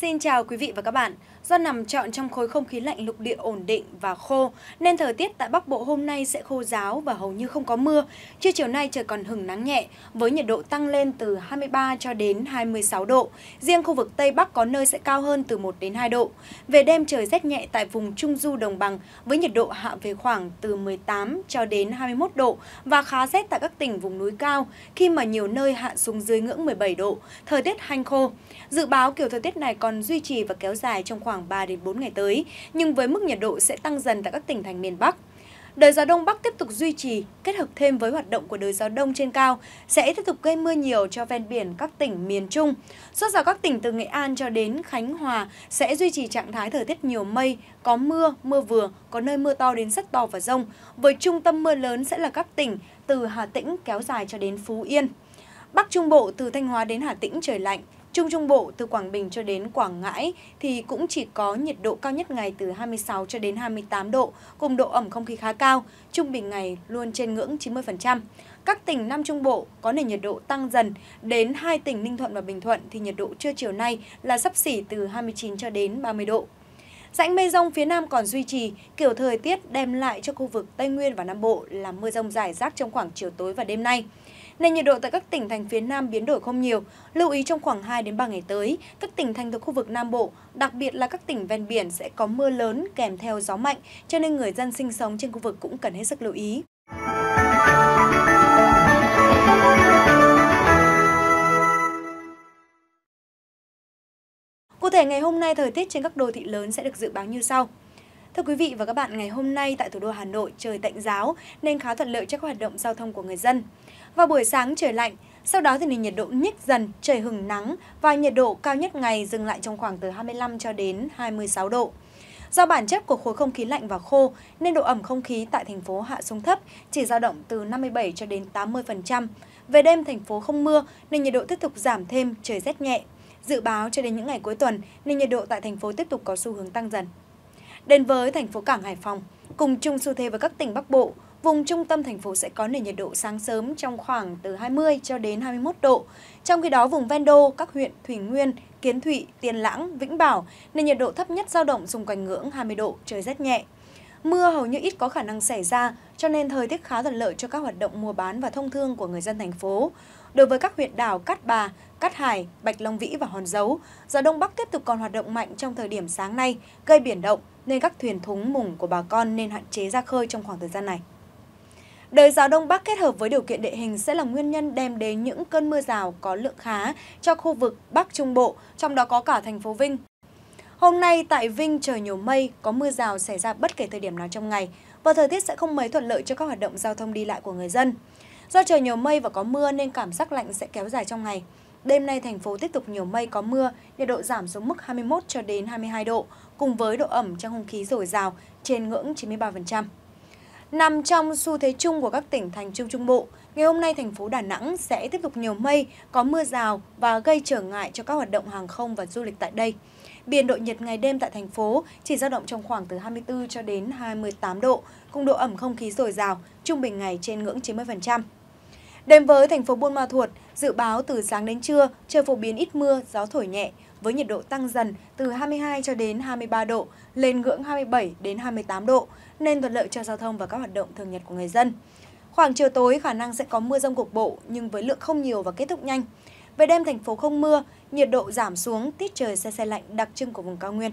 Xin chào quý vị và các bạn. Do nằm trọn trong khối không khí lạnh lục địa ổn định và khô, nên thời tiết tại Bắc Bộ hôm nay sẽ khô ráo và hầu như không có mưa. Trưa chiều nay trời còn hứng nắng nhẹ, với nhiệt độ tăng lên từ 23 cho đến 26 độ. Riêng khu vực Tây Bắc có nơi sẽ cao hơn từ 1 đến 2 độ. Về đêm trời rét nhẹ tại vùng Trung Du Đồng Bằng, với nhiệt độ hạ về khoảng từ 18 cho đến 21 độ và khá rét tại các tỉnh vùng núi cao, khi mà nhiều nơi hạ xuống dưới ngưỡng 17 độ, thời tiết hanh khô. Dự báo kiểu thời tiết này còn còn duy trì và kéo dài trong khoảng 3 đến 4 ngày tới, nhưng với mức nhiệt độ sẽ tăng dần tại các tỉnh thành miền Bắc. Đời gió Đông Bắc tiếp tục duy trì, kết hợp thêm với hoạt động của đời gió Đông trên cao, sẽ tiếp tục gây mưa nhiều cho ven biển các tỉnh miền Trung. Suốt dọc các tỉnh từ Nghệ An cho đến Khánh Hòa sẽ duy trì trạng thái thời tiết nhiều mây, có mưa, mưa vừa, có nơi mưa to đến rất to và rông, với trung tâm mưa lớn sẽ là các tỉnh từ Hà Tĩnh kéo dài cho đến Phú Yên. Bắc Trung Bộ từ Thanh Hóa đến Hà Tĩnh trời lạnh, Trung Trung Bộ từ Quảng Bình cho đến Quảng Ngãi thì cũng chỉ có nhiệt độ cao nhất ngày từ 26 cho đến 28 độ, cùng độ ẩm không khí khá cao, trung bình ngày luôn trên ngưỡng 90%. Các tỉnh Nam Trung Bộ có nền nhiệt độ tăng dần, đến hai tỉnh Ninh Thuận và Bình Thuận thì nhiệt độ trưa chiều nay là sắp xỉ từ 29 cho đến 30 độ. Rãnh mây rông phía Nam còn duy trì, kiểu thời tiết đem lại cho khu vực Tây Nguyên và Nam Bộ là mưa rông rải rác trong khoảng chiều tối và đêm nay. nên nhiệt độ tại các tỉnh thành phía Nam biến đổi không nhiều, lưu ý trong khoảng 2 đến 3 ngày tới, các tỉnh thành thuộc khu vực Nam Bộ, đặc biệt là các tỉnh ven biển sẽ có mưa lớn kèm theo gió mạnh, cho nên người dân sinh sống trên khu vực cũng cần hết sức lưu ý. thể ngày hôm nay thời tiết trên các đô thị lớn sẽ được dự báo như sau. Thưa quý vị và các bạn, ngày hôm nay tại thủ đô Hà Nội trời tạnh giáo nên khá thuận lợi cho các hoạt động giao thông của người dân. Vào buổi sáng trời lạnh, sau đó thì nền nhiệt độ nhích dần, trời hừng nắng và nhiệt độ cao nhất ngày dừng lại trong khoảng từ 25 cho đến 26 độ. Do bản chất của khối không khí lạnh và khô nên độ ẩm không khí tại thành phố hạ xuống thấp, chỉ dao động từ 57 cho đến 80%. Về đêm thành phố không mưa nên nhiệt độ tiếp tục giảm thêm, trời rét nhẹ Dự báo cho đến những ngày cuối tuần nên nhiệt độ tại thành phố tiếp tục có xu hướng tăng dần. Đến với thành phố Cảng Hải Phòng, cùng chung xu thế với các tỉnh Bắc Bộ, vùng trung tâm thành phố sẽ có nền nhiệt độ sáng sớm trong khoảng từ 20 cho đến 21 độ. Trong khi đó, vùng ven đô, các huyện Thủy Nguyên, Kiến Thụy, Tiền Lãng, Vĩnh Bảo, nền nhiệt độ thấp nhất dao động xung quanh ngưỡng 20 độ, trời rét nhẹ. Mưa hầu như ít có khả năng xảy ra, cho nên thời tiết khá thuận lợi cho các hoạt động mua bán và thông thương của người dân thành phố. Đối với các huyện đảo Cát Bà, Cát Hải, Bạch Long Vĩ và Hòn Dấu, gió Đông Bắc tiếp tục còn hoạt động mạnh trong thời điểm sáng nay, gây biển động nên các thuyền thúng mùng của bà con nên hạn chế ra khơi trong khoảng thời gian này. Đời gió Đông Bắc kết hợp với điều kiện địa hình sẽ là nguyên nhân đem đến những cơn mưa rào có lượng khá cho khu vực Bắc Trung Bộ, trong đó có cả thành phố Vinh. Hôm nay tại Vinh trời nhiều mây, có mưa rào xảy ra bất kể thời điểm nào trong ngày và thời tiết sẽ không mấy thuận lợi cho các hoạt động giao thông đi lại của người dân. Do trời nhiều mây và có mưa nên cảm giác lạnh sẽ kéo dài trong ngày. Đêm nay thành phố tiếp tục nhiều mây có mưa, nhiệt độ giảm xuống mức 21 cho đến 22 độ, cùng với độ ẩm trong không khí dồi dào trên ngưỡng 93%. Nằm trong xu thế chung của các tỉnh thành Trung Trung Bộ, Ngày hôm nay, thành phố Đà Nẵng sẽ tiếp tục nhiều mây, có mưa rào và gây trở ngại cho các hoạt động hàng không và du lịch tại đây. Biên độ nhiệt ngày đêm tại thành phố chỉ dao động trong khoảng từ 24 cho đến 28 độ, cùng độ ẩm không khí dồi dào, trung bình ngày trên ngưỡng 90%. Đêm với thành phố Buôn Ma Thuột, dự báo từ sáng đến trưa, trời phổ biến ít mưa, gió thổi nhẹ, với nhiệt độ tăng dần từ 22 cho đến 23 độ, lên ngưỡng 27 đến 28 độ, nên thuận lợi cho giao thông và các hoạt động thường nhật của người dân. Khoảng chiều tối khả năng sẽ có mưa rông cục bộ nhưng với lượng không nhiều và kết thúc nhanh. Về đêm thành phố không mưa, nhiệt độ giảm xuống, tiết trời se se lạnh đặc trưng của vùng cao nguyên.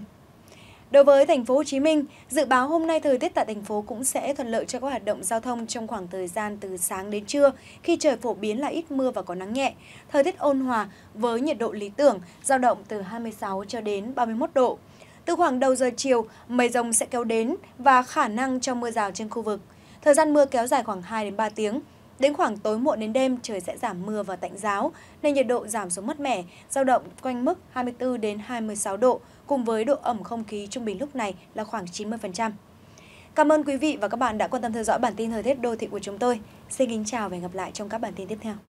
Đối với thành phố Hồ Chí Minh, dự báo hôm nay thời tiết tại thành phố cũng sẽ thuận lợi cho các hoạt động giao thông trong khoảng thời gian từ sáng đến trưa khi trời phổ biến là ít mưa và có nắng nhẹ. Thời tiết ôn hòa với nhiệt độ lý tưởng dao động từ 26 cho đến 31 độ. Từ khoảng đầu giờ chiều, mây rông sẽ kéo đến và khả năng cho mưa rào trên khu vực. Thời gian mưa kéo dài khoảng 2 đến 3 tiếng. Đến khoảng tối muộn đến đêm trời sẽ giảm mưa và tạnh giáo nên nhiệt độ giảm xuống mất mẻ, dao động quanh mức 24 đến 26 độ cùng với độ ẩm không khí trung bình lúc này là khoảng 90%. Cảm ơn quý vị và các bạn đã quan tâm theo dõi bản tin thời tiết đô thị của chúng tôi. Xin kính chào và hẹn gặp lại trong các bản tin tiếp theo.